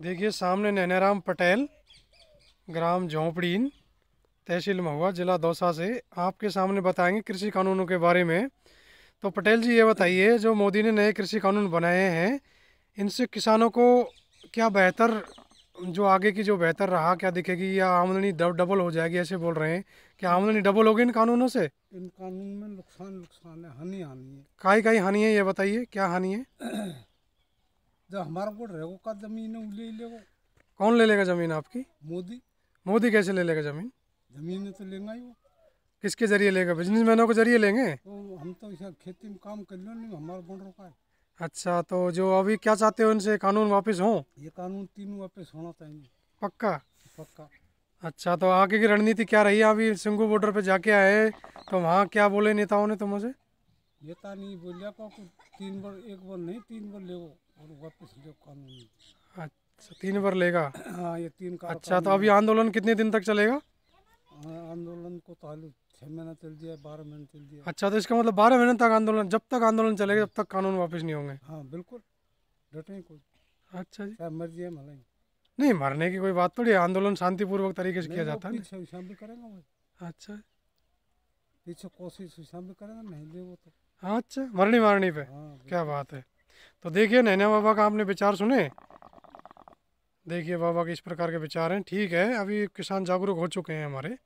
देखिए सामने नैनाराम पटेल ग्राम झोंपड़ीन तहसील महुआ जिला दौसा से आपके सामने बताएंगे कृषि कानूनों के बारे में तो पटेल जी ये बताइए जो मोदी ने नए कृषि कानून बनाए हैं इनसे किसानों को क्या बेहतर जो आगे की जो बेहतर रहा क्या दिखेगी या आमदनी डबल हो जाएगी ऐसे बोल रहे हैं क्या आमदनी डबल होगी इन कानूनों से इन कानून में नुकसान नुकसान है हानि हानि है काई काई हानि है ये बताइए क्या हानि है जब हमारा को रेगो का जमीन है ले लेगो कौन ले लेगा जमीन आपकी मोदी मोदी कैसे ले लेगा जमीन जमीन तो लेगा ही वो किसके जरिए लेगा बिजनेस मैनों के जरिए लेंगे तो हम तो इसे खेती में काम कर लो नहीं तो हमारा बन रोका है अच्छा तो जो अभी क्या चाहते हो इनसे कानून वापस हो ये कानून तीन वापस होना चाहिए पक्का पक्का अच्छा तो आगे की रणनीति क्या रही अभी सिंगू बॉर्डर पे जाके आए तो वहाँ क्या बोले नेताओं ने तो मुझे यता नहीं बोलिया पाको तो तीन बार एक बार नहीं तीन बार ले और वापस ले कानून अच्छा तीन बार लेगा हाँ ये तीन का अच्छा तो अभी आंदोलन कितने दिन तक चलेगा हाँ, आंदोलन को तो हाल छः महीना चल दिया बारह महीने चल दिया अच्छा तो इसका मतलब बारह महीने तक आंदोलन जब तक आंदोलन चलेगा जब तक कानून वापस नहीं होंगे हाँ बिल्कुल डटे कोई अच्छा जी मर्जी है मलाई नहीं मरने की कोई बात थोड़ी आंदोलन शांतिपूर्वक तरीके से किया जाता है अच्छा पीछे कोशिश हम करेंगे नहीं ले वो तो अच्छा मरनी मारनी पे हाँ, क्या बात है तो देखिए नैना बाबा का आपने विचार सुने देखिए बाबा के इस प्रकार के विचार हैं ठीक है अभी किसान जागरूक हो चुके हैं हमारे